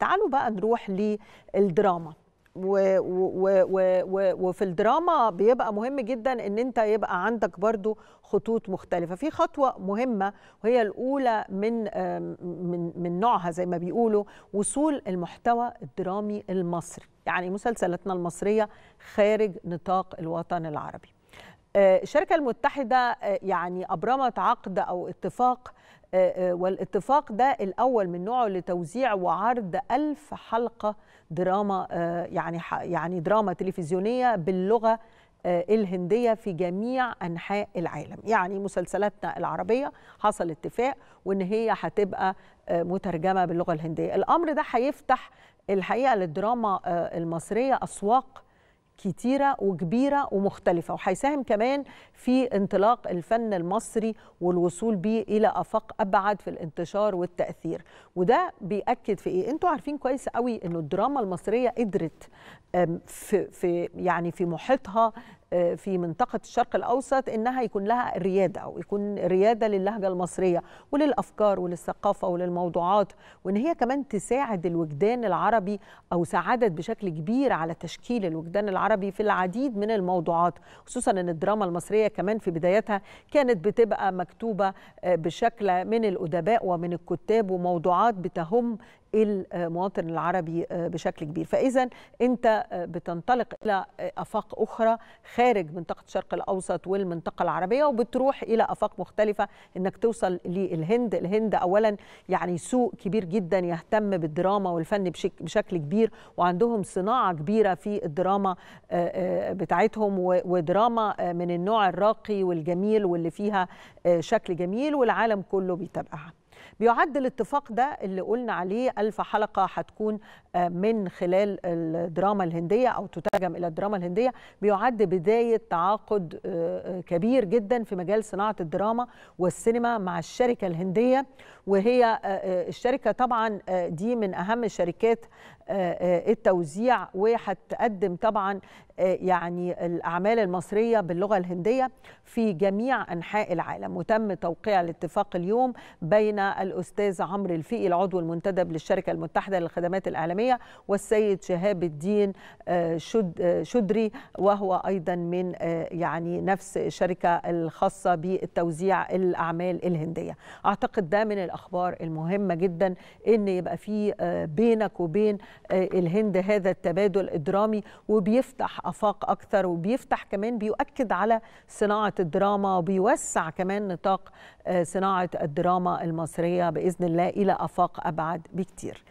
تعالوا بقى نروح للدراما و و و و وفي الدراما بيبقى مهم جدا ان انت يبقى عندك برضو خطوط مختلفه في خطوه مهمه وهي الاولى من من من نوعها زي ما بيقولوا وصول المحتوى الدرامي المصري يعني مسلسلاتنا المصريه خارج نطاق الوطن العربي آه، الشركة المتحدة آه، يعني أبرمت عقد أو اتفاق آه، والاتفاق ده الأول من نوعه لتوزيع وعرض ألف حلقة دراما يعني يعني دراما تلفزيونية باللغة الهندية في جميع أنحاء العالم يعني مسلسلاتنا العربية حصل اتفاق وإن هي هتبقى مترجمة باللغة الهندية الأمر ده هيفتح الحقيقة للدراما المصرية أسواق كتيرة وكبيرة ومختلفة وهيساهم كمان في انطلاق الفن المصري والوصول بيه إلى أفاق أبعد في الانتشار والتأثير وده بيأكد في إيه؟ أنتوا عارفين كويس قوي أنه الدراما المصرية قدرت في, في يعني في محيطها في منطقه الشرق الاوسط انها يكون لها رياده او يكون رياده للهجه المصريه وللافكار وللثقافه وللموضوعات وان هي كمان تساعد الوجدان العربي او ساعدت بشكل كبير على تشكيل الوجدان العربي في العديد من الموضوعات خصوصا ان الدراما المصريه كمان في بدايتها كانت بتبقى مكتوبه آه، بشكل من الادباء ومن الكتاب وموضوعات بتهم المواطن العربي آه، بشكل كبير فإذا أنت آه، بتنطلق إلى آه، أفاق أخرى خارج منطقة الشرق الأوسط والمنطقة العربية وبتروح إلى أفاق مختلفة أنك توصل للهند الهند أولا يعني سوق كبير جدا يهتم بالدراما والفن بشكل كبير وعندهم صناعة كبيرة في الدراما بتاعتهم ودراما من النوع الراقي والجميل واللي فيها شكل جميل والعالم كله بيتابعها بيعد الاتفاق ده اللي قلنا عليه ألف حلقة هتكون آه، من خلال الدراما الهندية أو تترجم إلى الدراما الهندية بيعد بداية تعاقد آه، آه، كبير جدا في مجال صناعة الدراما والسينما مع الشركة الهندية وهي الشركة طبعا دي من أهم شركات التوزيع وهتقدم طبعا يعني الأعمال المصرية باللغة الهندية في جميع أنحاء العالم وتم توقيع الاتفاق اليوم بين الأستاذ عمرو الفقي العضو المنتدب للشركة المتحدة للخدمات الإعلامية والسيد شهاب الدين آه، آه، شدري وهو أيضا من آه، يعني نفس الشركة الخاصة بالتوزيع الأعمال الهندية أعتقد ده من الأخبار المهمة جدا إن يبقى في بينك وبين الهند هذا التبادل الدرامي وبيفتح افاق اكثر وبيفتح كمان بيؤكد على صناعه الدراما وبيوسع كمان نطاق آه، صناعه الدراما المصريه باذن الله الى افاق ابعد بكتير